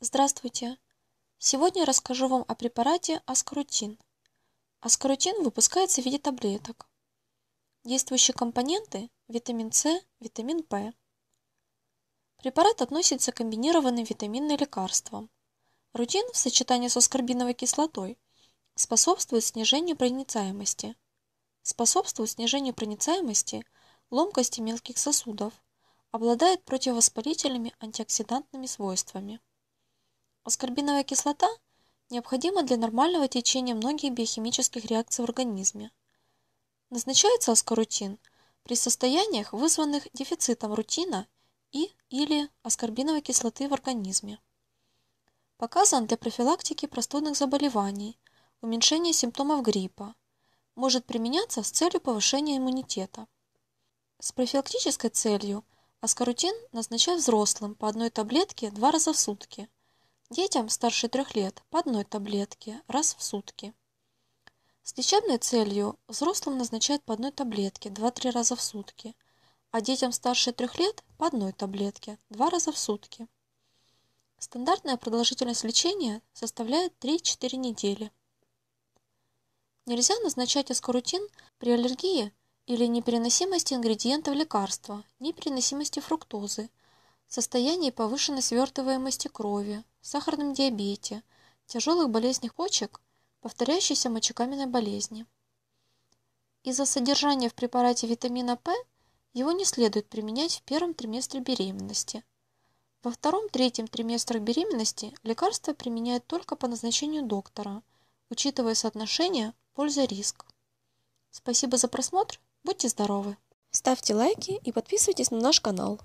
Здравствуйте! Сегодня расскажу вам о препарате аскорутин. Аскорутин выпускается в виде таблеток. Действующие компоненты – витамин С, витамин П. Препарат относится к комбинированным витаминным лекарствам. Рутин в сочетании с аскорбиновой кислотой способствует снижению проницаемости. Способствует снижению проницаемости ломкости мелких сосудов, обладает противовоспалительными антиоксидантными свойствами. Аскорбиновая кислота необходима для нормального течения многих биохимических реакций в организме. Назначается аскорутин при состояниях, вызванных дефицитом рутина и или аскорбиновой кислоты в организме. Показан для профилактики простудных заболеваний, уменьшения симптомов гриппа. Может применяться с целью повышения иммунитета. С профилактической целью аскорутин назначают взрослым по одной таблетке два раза в сутки – Детям старше трех лет по одной таблетке раз в сутки. С лечебной целью взрослым назначают по одной таблетке 2-3 раза в сутки, а детям старше трех лет по одной таблетке 2 раза в сутки. Стандартная продолжительность лечения составляет 3-4 недели. Нельзя назначать аскорутин при аллергии или непереносимости ингредиентов лекарства, непереносимости фруктозы – состоянии повышенной свертываемости крови, сахарном диабете, тяжелых болезнях почек, повторяющейся мочекаменной болезни. Из-за содержания в препарате витамина П его не следует применять в первом триместре беременности. Во втором-третьем триместрах беременности лекарства применяют только по назначению доктора, учитывая соотношение польза-риск. Спасибо за просмотр, будьте здоровы! Ставьте лайки и подписывайтесь на наш канал.